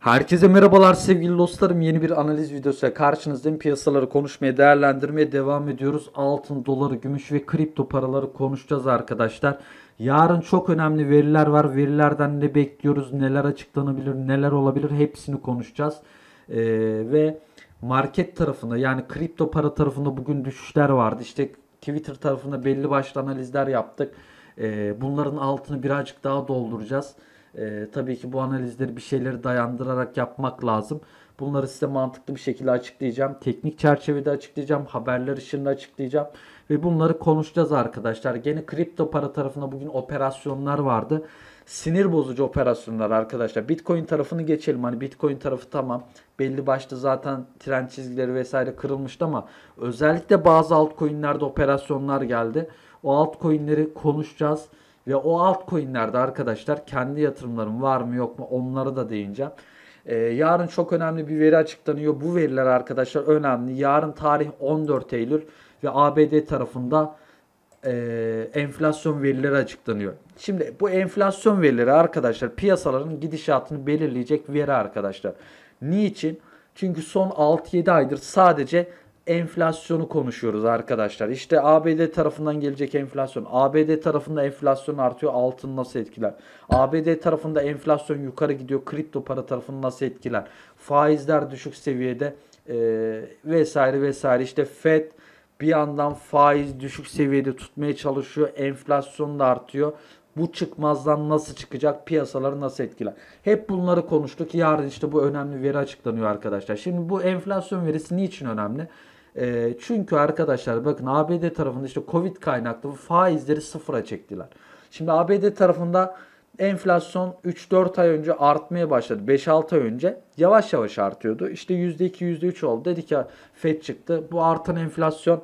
Herkese merhabalar sevgili dostlarım. Yeni bir analiz videosuyla karşınızdayım. Piyasaları konuşmaya, değerlendirmeye devam ediyoruz. Altın, doları, gümüş ve kripto paraları konuşacağız arkadaşlar. Yarın çok önemli veriler var. Verilerden ne bekliyoruz, neler açıklanabilir, neler olabilir hepsini konuşacağız. Ee, ve market tarafında yani kripto para tarafında bugün düşüşler vardı. İşte Twitter tarafında belli başlı analizler yaptık. Ee, bunların altını birazcık daha dolduracağız. E, tabii ki bu analizleri bir şeyleri dayandırarak yapmak lazım. Bunları size mantıklı bir şekilde açıklayacağım. Teknik çerçevede açıklayacağım. Haberler ışığında açıklayacağım. Ve bunları konuşacağız arkadaşlar. Gene kripto para tarafında bugün operasyonlar vardı. Sinir bozucu operasyonlar arkadaşlar. Bitcoin tarafını geçelim. Hani Bitcoin tarafı tamam. Belli başta zaten trend çizgileri vesaire kırılmıştı ama özellikle bazı altcoin'lerde operasyonlar geldi. O altcoin'leri konuşacağız. Ve o altcoin'lerde arkadaşlar kendi yatırımlarım var mı yok mu onlara da değineceğim. Ee, yarın çok önemli bir veri açıklanıyor. Bu veriler arkadaşlar önemli. Yarın tarih 14 Eylül ve ABD tarafında e, enflasyon verileri açıklanıyor. Şimdi bu enflasyon verileri arkadaşlar piyasaların gidişatını belirleyecek veri arkadaşlar. Niçin? Çünkü son 6-7 aydır sadece enflasyonu konuşuyoruz arkadaşlar. İşte ABD tarafından gelecek enflasyon. ABD tarafında enflasyon artıyor. Altın nasıl etkiler? ABD tarafında enflasyon yukarı gidiyor. Kripto para tarafını nasıl etkiler? Faizler düşük seviyede e, vesaire vesaire. İşte FED bir yandan faiz düşük seviyede tutmaya çalışıyor. Enflasyon da artıyor. Bu çıkmazdan nasıl çıkacak? Piyasaları nasıl etkiler? Hep bunları konuştuk. Yarın işte bu önemli veri açıklanıyor arkadaşlar. Şimdi bu enflasyon verisi niçin önemli? E, çünkü arkadaşlar bakın ABD tarafında işte Covid kaynaklı faizleri sıfıra çektiler. Şimdi ABD tarafında enflasyon 3-4 ay önce artmaya başladı. 5-6 ay önce yavaş yavaş artıyordu. İşte %2, %3 oldu. Dedi ki FED çıktı. Bu artan enflasyon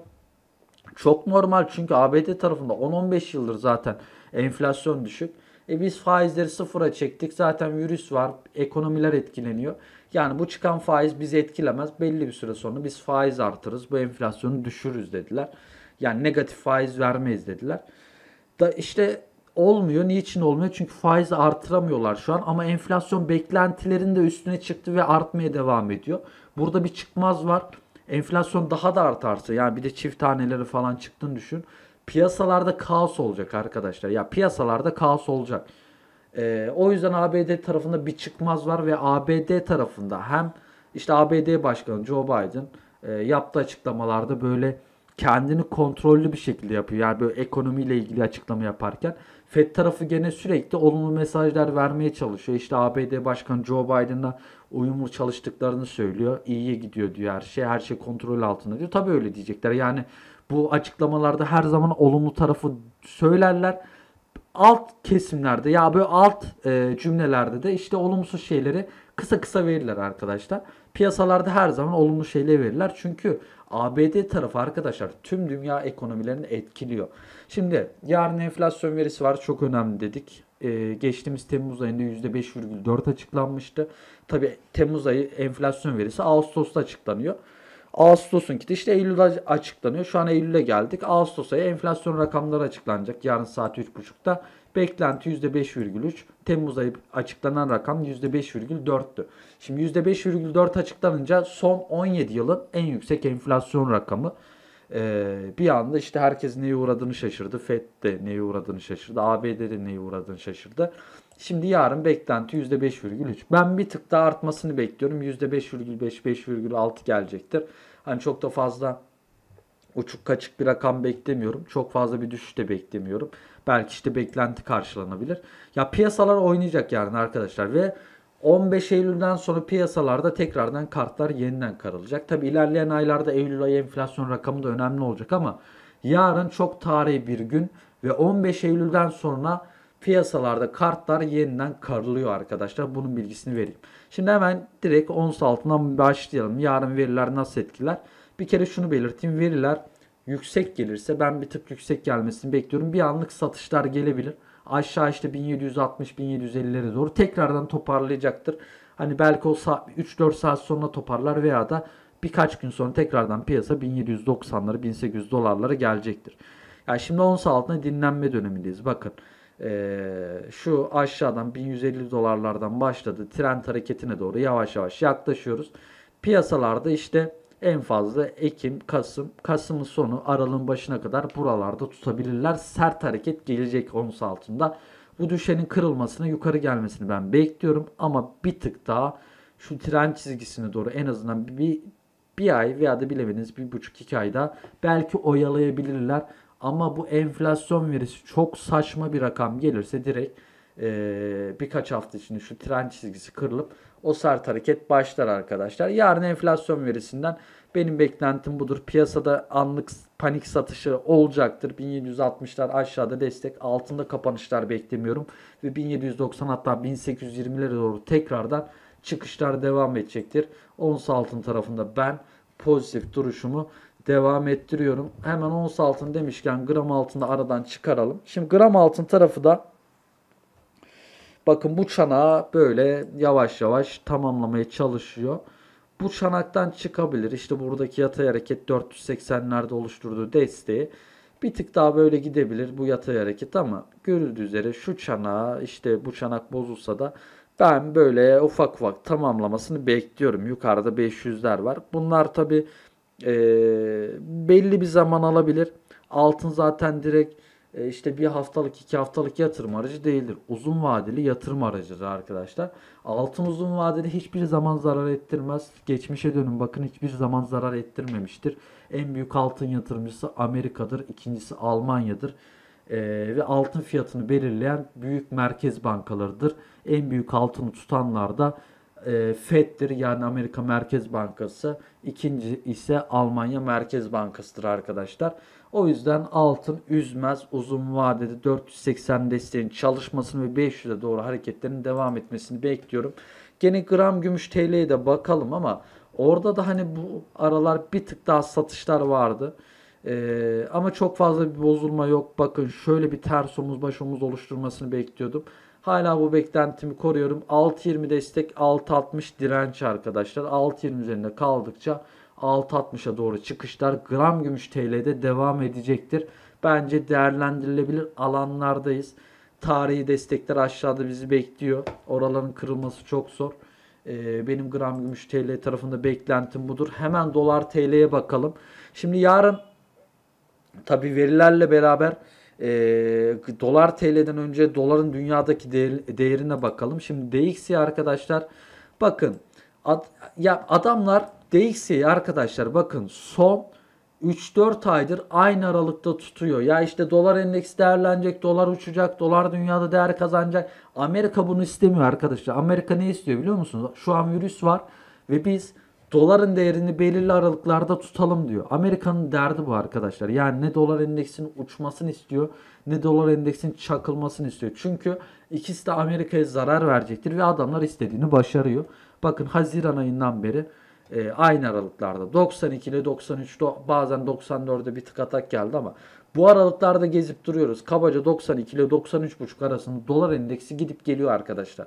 çok normal çünkü ABD tarafında 10-15 yıldır zaten enflasyon düşük. E biz faizleri sıfıra çektik. Zaten virüs var. Ekonomiler etkileniyor. Yani bu çıkan faiz bizi etkilemez. Belli bir süre sonra biz faiz artırız. Bu enflasyonu düşürürüz dediler. Yani negatif faiz vermeyiz dediler. Da işte olmuyor. Niçin olmuyor? Çünkü faiz artıramıyorlar şu an ama enflasyon beklentilerin de üstüne çıktı ve artmaya devam ediyor. Burada bir çıkmaz var. Enflasyon daha da artarsa yani bir de çift taneleri falan çıktığını düşün. Piyasalarda kaos olacak arkadaşlar. Ya piyasalarda kaos olacak. E, o yüzden ABD tarafında bir çıkmaz var ve ABD tarafında hem işte ABD Başkanı Joe Biden e, yaptığı açıklamalarda böyle kendini kontrollü bir şekilde yapıyor. Yani böyle ekonomiyle ilgili açıklama yaparken Fed tarafı gene sürekli olumlu mesajlar vermeye çalışıyor. İşte ABD Başkanı Joe Biden'la uyumlu çalıştıklarını söylüyor. İyiye gidiyor diyor her şey. Her şey kontrol altında diyor. Tabii öyle diyecekler. Yani bu açıklamalarda her zaman olumlu tarafı söylerler alt kesimlerde ya böyle alt e, cümlelerde de işte olumsuz şeyleri kısa kısa verirler arkadaşlar. Piyasalarda her zaman olumlu şeyleri verirler. Çünkü ABD tarafı arkadaşlar tüm dünya ekonomilerini etkiliyor. Şimdi yarın enflasyon verisi var çok önemli dedik. Ee, geçtiğimiz Temmuz ayında %5,4 açıklanmıştı. Tabi Temmuz ayı enflasyon verisi Ağustos'ta açıklanıyor. Ağustos'un kiti işte Eylül'de açıklanıyor. Şu an Eylül'e geldik. Ağustos ayı enflasyon rakamları açıklanacak. Yarın saat 3.30'da. Beklenti %5,3. Temmuz ayı açıklanan rakam %5,4'tü. Şimdi %5,4 açıklanınca son 17 yılın en yüksek enflasyon rakamı. Ee, bir anda işte herkes neye uğradığını şaşırdı. FED de neye uğradığını şaşırdı. ABD de neye uğradığını şaşırdı. Şimdi yarın beklenti %5,3. Ben bir tık daha artmasını bekliyorum. %5,5, 5,6 gelecektir. Hani çok da fazla uçuk kaçık bir rakam beklemiyorum. Çok fazla bir düşüş de beklemiyorum. Belki işte beklenti karşılanabilir. Ya piyasalar oynayacak yarın arkadaşlar ve 15 Eylül'den sonra piyasalarda tekrardan kartlar yeniden karılacak. Tabi ilerleyen aylarda Eylül ayı enflasyon rakamı da önemli olacak ama yarın çok tarihi bir gün ve 15 Eylül'den sonra piyasalarda kartlar yeniden karılıyor arkadaşlar. Bunun bilgisini vereyim. Şimdi hemen direkt ons altından başlayalım. Yarın veriler nasıl etkiler? Bir kere şunu belirteyim. Veriler yüksek gelirse ben bir tık yüksek gelmesini bekliyorum. Bir anlık satışlar gelebilir. Aşağı işte 1760-1750'lere doğru tekrardan toparlayacaktır. Hani belki o 3-4 saat sonra toparlar veya da birkaç gün sonra tekrardan piyasa 1790'ları, 1800 dolarlara gelecektir. Yani şimdi ons altına dinlenme dönemindeyiz. Bakın ee, şu aşağıdan 1150 dolarlardan başladı. Trend hareketine doğru yavaş yavaş yaklaşıyoruz. Piyasalarda işte en fazla Ekim, Kasım, Kasım'ın sonu Aralık'ın başına kadar buralarda tutabilirler. Sert hareket gelecek ons altında. Bu düşenin kırılmasını, yukarı gelmesini ben bekliyorum ama bir tık daha şu tren çizgisine doğru en azından bir bir ay veya da bilemediniz bir buçuk iki ayda belki oyalayabilirler. Ama bu enflasyon verisi çok saçma bir rakam gelirse direkt e, birkaç hafta içinde şu tren çizgisi kırılıp o sert hareket başlar arkadaşlar. Yarın enflasyon verisinden benim beklentim budur. Piyasada anlık panik satışı olacaktır. 1760'lar aşağıda destek altında kapanışlar beklemiyorum. Ve 1790 hatta 1820'lere doğru tekrardan çıkışlar devam edecektir. Ons altın tarafında ben pozitif duruşumu devam ettiriyorum. Hemen ons altın demişken gram altında aradan çıkaralım. Şimdi gram altın tarafı da bakın bu çanağı böyle yavaş yavaş tamamlamaya çalışıyor. Bu çanaktan çıkabilir. İşte buradaki yatay hareket 480'lerde oluşturduğu desteği bir tık daha böyle gidebilir bu yatay hareket ama görüldüğü üzere şu çanağa işte bu çanak bozulsa da ben böyle ufak ufak tamamlamasını bekliyorum. Yukarıda 500'ler var. Bunlar tabi e, belli bir zaman alabilir. Altın zaten direkt e, işte bir haftalık iki haftalık yatırım aracı değildir. Uzun vadeli yatırım aracıdır arkadaşlar. Altın uzun vadeli hiçbir zaman zarar ettirmez. Geçmişe dönün bakın hiçbir zaman zarar ettirmemiştir. En büyük altın yatırımcısı Amerika'dır. ikincisi Almanya'dır ee, ve altın fiyatını belirleyen büyük merkez bankalarıdır. En büyük altını tutanlar da e, FED'dir yani Amerika Merkez Bankası. İkinci ise Almanya Merkez Bankası'dır arkadaşlar. O yüzden altın üzmez uzun vadede 480 desteğin çalışmasını ve 500'e doğru hareketlerin devam etmesini bekliyorum. Gene gram gümüş TL'ye de bakalım ama orada da hani bu aralar bir tık daha satışlar vardı. Ee, ama çok fazla bir bozulma yok. Bakın şöyle bir ters omuz baş omuz oluşturmasını bekliyordum. Hala bu beklentimi koruyorum. 6.20 destek 6.60 direnç arkadaşlar. 6.20 üzerinde kaldıkça 6.60'a doğru çıkışlar gram gümüş TL'de devam edecektir. Bence değerlendirilebilir alanlardayız. Tarihi destekler aşağıda bizi bekliyor. Oraların kırılması çok zor. Ee, benim gram gümüş TL tarafında beklentim budur. Hemen dolar TL'ye bakalım. Şimdi yarın Tabi verilerle beraber e, dolar TL'den önce doların dünyadaki değer, değerine bakalım. Şimdi DXY arkadaşlar bakın ad, ya adamlar DXY arkadaşlar bakın son 3-4 aydır aynı aralıkta tutuyor. Ya işte dolar endeks değerlenecek, dolar uçacak, dolar dünyada değer kazanacak. Amerika bunu istemiyor arkadaşlar. Amerika ne istiyor biliyor musunuz? Şu an virüs var ve biz doların değerini belirli aralıklarda tutalım diyor. Amerika'nın derdi bu arkadaşlar. Yani ne dolar endeksinin uçmasını istiyor ne dolar endeksinin çakılmasını istiyor. Çünkü ikisi de Amerika'ya zarar verecektir ve adamlar istediğini başarıyor. Bakın Haziran ayından beri e, aynı aralıklarda 92 ile 93 bazen 94'de bir tık atak geldi ama bu aralıklarda gezip duruyoruz. Kabaca 92 ile 93,5 arasında dolar endeksi gidip geliyor arkadaşlar.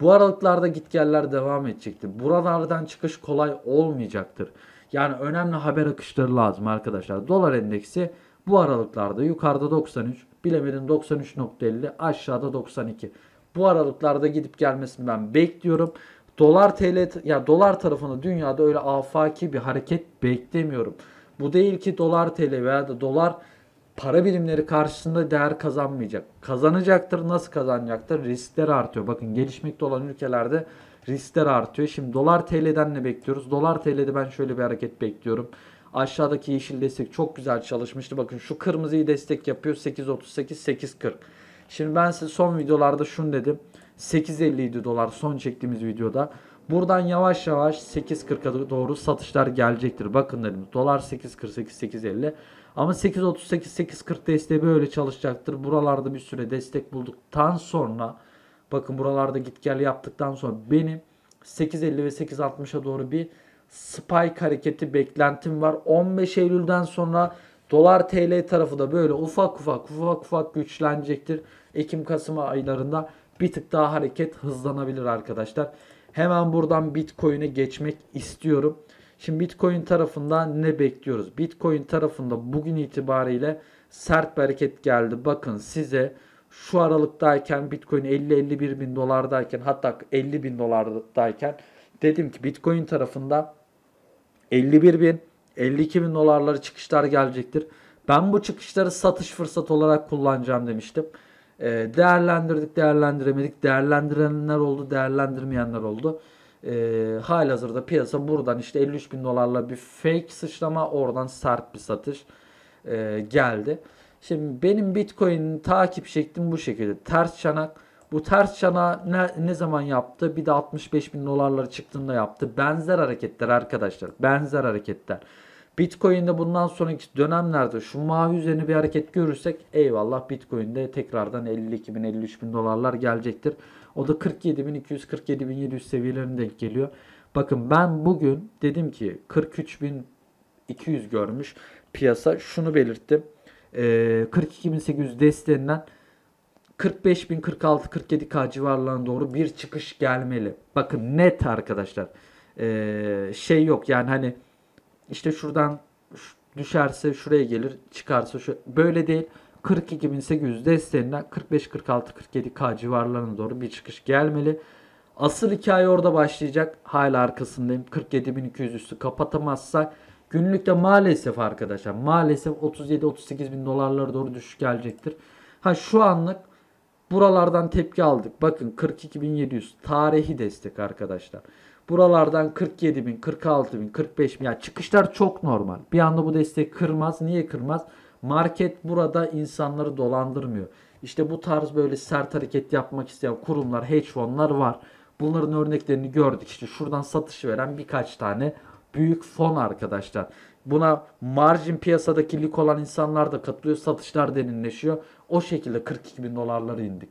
Bu aralıklarda gitgeller devam edecektir. Buralardan çıkış kolay olmayacaktır. Yani önemli haber akışları lazım arkadaşlar. Dolar endeksi bu aralıklarda yukarıda 93, bilemedim 93.50, aşağıda 92. Bu aralıklarda gidip gelmesini ben bekliyorum. Dolar TL ya dolar tarafını dünyada öyle afaki bir hareket beklemiyorum. Bu değil ki dolar TL veya da dolar para birimleri karşısında değer kazanmayacak. Kazanacaktır. Nasıl kazanacaktır? Riskler artıyor. Bakın gelişmekte olan ülkelerde riskler artıyor. Şimdi dolar TL'den ne bekliyoruz? Dolar TL'de ben şöyle bir hareket bekliyorum. Aşağıdaki yeşil destek çok güzel çalışmıştı. Bakın şu kırmızıyı destek yapıyor. 8.38, 8.40. Şimdi ben size son videolarda şunu dedim. 8.57 dolar son çektiğimiz videoda. Buradan yavaş yavaş 8.40'a doğru satışlar gelecektir. Bakın dedim dolar 8.48, 8.50. Ama 8.38-8.40 desteği böyle çalışacaktır. Buralarda bir süre destek bulduktan sonra bakın buralarda git gel yaptıktan sonra benim 8.50 ve 8.60'a doğru bir spike hareketi beklentim var. 15 Eylül'den sonra dolar TL tarafı da böyle ufak ufak ufak ufak güçlenecektir. Ekim-Kasım aylarında bir tık daha hareket hızlanabilir arkadaşlar. Hemen buradan Bitcoin'e geçmek istiyorum. Şimdi Bitcoin tarafında ne bekliyoruz? Bitcoin tarafında bugün itibariyle sert bir hareket geldi. Bakın size şu aralıktayken Bitcoin 50-51 bin dolardayken hatta 50 bin dolardayken dedim ki Bitcoin tarafında 51 bin 52 bin dolarları çıkışlar gelecektir. Ben bu çıkışları satış fırsat olarak kullanacağım demiştim. Ee, değerlendirdik, değerlendiremedik. Değerlendirenler oldu, değerlendirmeyenler oldu. E, ee, hazırda piyasa buradan işte 53 bin dolarla bir fake sıçrama oradan sert bir satış e, geldi. Şimdi benim Bitcoin'in takip şeklim bu şekilde. Ters çanak. Bu ters çana ne, ne zaman yaptı? Bir de 65 bin dolarları çıktığında yaptı. Benzer hareketler arkadaşlar. Benzer hareketler. Bitcoin'de bundan sonraki dönemlerde şu mavi üzerine bir hareket görürsek eyvallah Bitcoin'de tekrardan 52 bin 53 bin dolarlar gelecektir. O da 47.200 47.700 seviyelerinde geliyor. Bakın ben bugün dedim ki 43.200 görmüş piyasa. Şunu belirttim. E, ee, 42.800 desteğinden 45.000 47 k civarlarına doğru bir çıkış gelmeli. Bakın net arkadaşlar. E, şey yok yani hani işte şuradan düşerse şuraya gelir çıkarsa şu böyle değil. 42.800 desteğinden 45-46-47K civarlarına doğru bir çıkış gelmeli. Asıl hikaye orada başlayacak. Hala arkasındayım. 47.200 üstü kapatamazsak günlükte maalesef arkadaşlar maalesef 37-38 bin dolarlara doğru düşüş gelecektir. Ha şu anlık buralardan tepki aldık. Bakın 42.700 tarihi destek arkadaşlar. Buralardan 47.000, 46.000, 45.000 yani çıkışlar çok normal. Bir anda bu destek kırmaz. Niye kırmaz? Market burada insanları dolandırmıyor. İşte bu tarz böyle sert hareket yapmak isteyen kurumlar, hedge fonlar var. Bunların örneklerini gördük. İşte şuradan satış veren birkaç tane büyük fon arkadaşlar. Buna margin piyasadaki lik olan insanlar da katılıyor. Satışlar derinleşiyor. O şekilde 42 bin dolarlara indik.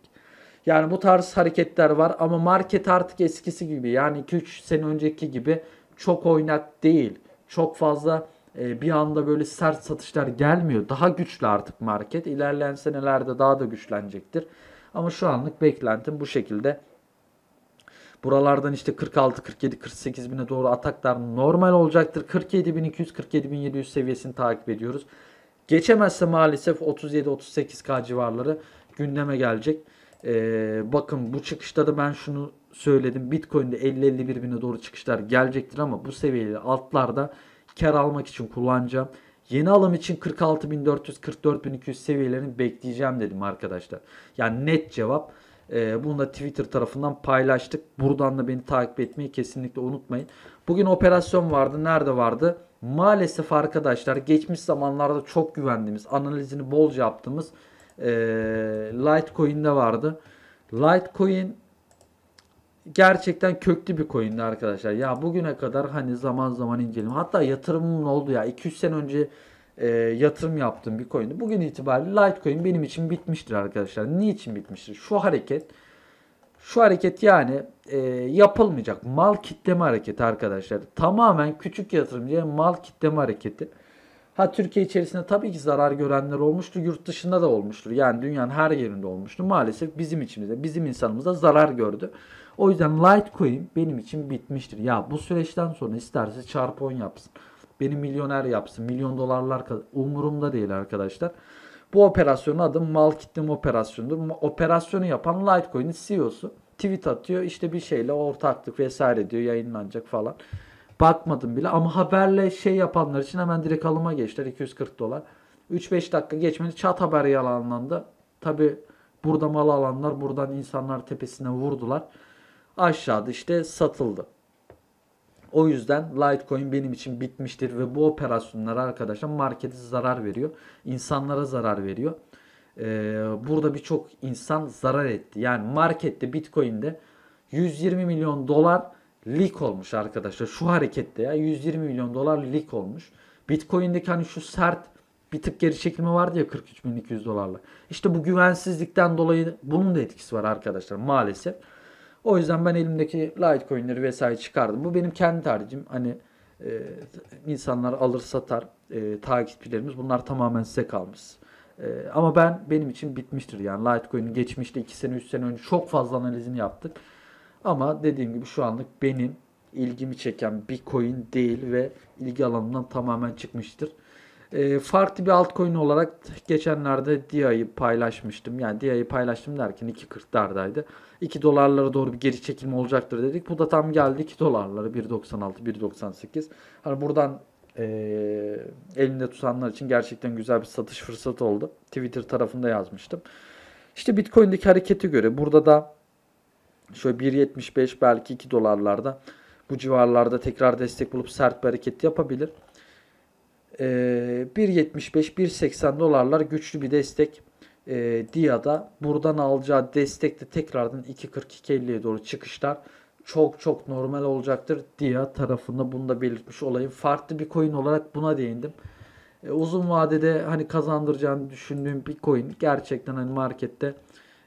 Yani bu tarz hareketler var ama market artık eskisi gibi yani 2-3 sene önceki gibi çok oynat değil. Çok fazla e, bir anda böyle sert satışlar gelmiyor. Daha güçlü artık market. İlerleyen senelerde daha da güçlenecektir. Ama şu anlık beklentim bu şekilde. Buralardan işte 46, 47, 48 bine doğru ataklar normal olacaktır. 47.200, 47.700 seviyesini takip ediyoruz. Geçemezse maalesef 37-38K civarları gündeme gelecek. Ee, bakın bu çıkışta da ben şunu söyledim. Bitcoin'de 50-51 bine doğru çıkışlar gelecektir ama bu seviyeli altlarda kar almak için kullanacağım. Yeni alım için 46.400-44.200 seviyelerini bekleyeceğim dedim arkadaşlar. Yani net cevap. E, bunu da Twitter tarafından paylaştık. Buradan da beni takip etmeyi kesinlikle unutmayın. Bugün operasyon vardı. Nerede vardı? Maalesef arkadaşlar geçmiş zamanlarda çok güvendiğimiz, analizini bolca yaptığımız e, Litecoin'de vardı. Litecoin gerçekten köklü bir coin'di arkadaşlar. Ya bugüne kadar hani zaman zaman inceledim. Hatta yatırımım oldu ya. 200 sene önce e, yatırım yaptığım bir coin'di. Bugün itibariyle Litecoin benim için bitmiştir arkadaşlar. Niçin bitmiştir? Şu hareket şu hareket yani e, yapılmayacak. Mal kitleme hareketi arkadaşlar. Tamamen küçük yatırımcıya mal kitleme hareketi. Ha Türkiye içerisinde tabii ki zarar görenler olmuştur. Yurt dışında da olmuştur. Yani dünyanın her yerinde olmuştur. Maalesef bizim içimizde, bizim insanımızda zarar gördü. O yüzden Litecoin benim için bitmiştir. Ya bu süreçten sonra isterse çarpı yapsın. Beni milyoner yapsın. Milyon dolarlar umurumda değil arkadaşlar. Bu operasyonun adı mal kitlem operasyonudur. Operasyonu yapan Litecoin'in CEO'su tweet atıyor. İşte bir şeyle ortaklık vesaire diyor yayınlanacak falan. Bakmadım bile ama haberle şey yapanlar için hemen direkt alıma geçtiler 240 dolar. 3-5 dakika geçmedi çat haber yalanlandı. Tabi burada mal alanlar buradan insanlar tepesine vurdular aşağıda işte satıldı. O yüzden Litecoin benim için bitmiştir ve bu operasyonlar arkadaşlar markete zarar veriyor. insanlara zarar veriyor. Ee, burada birçok insan zarar etti. Yani markette Bitcoin'de 120 milyon dolar leak olmuş arkadaşlar. Şu harekette ya 120 milyon dolar leak olmuş. Bitcoin'deki hani şu sert bir tık geri çekilme vardı ya 43.200 dolarla. İşte bu güvensizlikten dolayı bunun da etkisi var arkadaşlar maalesef. O yüzden ben elimdeki Litecoin'leri vesaire çıkardım. Bu benim kendi tercihim. Hani e, insanlar alır satar e, takipçilerimiz bunlar tamamen size kalmış. E, ama ben benim için bitmiştir yani Litecoin'in geçmişte 2 sene 3 sene önce çok fazla analizini yaptık. Ama dediğim gibi şu anlık benim ilgimi çeken bir coin değil ve ilgi alanından tamamen çıkmıştır. E, farklı bir altcoin olarak geçenlerde DIA'yı paylaşmıştım. Yani DIA'yı paylaştım derken 2.40'lardaydı. 2 dolarlara doğru bir geri çekilme olacaktır dedik. Bu da tam geldi 2 dolarlara 1.96 1.98. Hani buradan e, ee, elimde tutanlar için gerçekten güzel bir satış fırsatı oldu. Twitter tarafında yazmıştım. İşte Bitcoin'deki hareketi göre burada da şöyle 1.75 belki 2 dolarlarda bu civarlarda tekrar destek bulup sert bir hareket yapabilir. 1.75-1.80 ee, dolarlar güçlü bir destek e, ee, DIA'da. Buradan alacağı destek de tekrardan 2.42-50'ye doğru çıkışlar çok çok normal olacaktır. DIA tarafında bunu da belirtmiş olayım. Farklı bir coin olarak buna değindim. E, uzun vadede hani kazandıracağını düşündüğüm bir coin gerçekten hani markette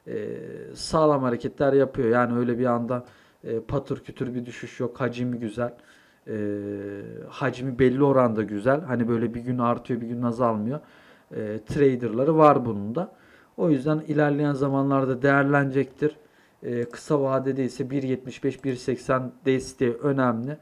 e, sağlam hareketler yapıyor. Yani öyle bir anda e, patır kütür bir düşüş yok. Hacimi güzel e, hacmi belli oranda güzel. Hani böyle bir gün artıyor bir gün azalmıyor. E, traderları var bunun da. O yüzden ilerleyen zamanlarda değerlenecektir. E, kısa vadede ise 1.75-1.80 desteği önemli.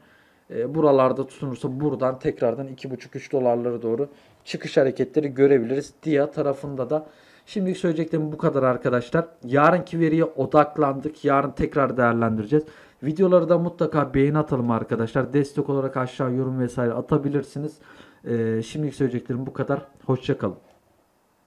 E, buralarda tutunursa buradan tekrardan 2.5-3 dolarlara doğru çıkış hareketleri görebiliriz. Dia tarafında da Şimdilik söyleyeceklerim bu kadar arkadaşlar. Yarınki veriye odaklandık. Yarın tekrar değerlendireceğiz. Videoları da mutlaka beğeni atalım arkadaşlar. Destek olarak aşağı yorum vesaire atabilirsiniz. Ee, şimdilik söyleyeceklerim bu kadar. Hoşçakalın.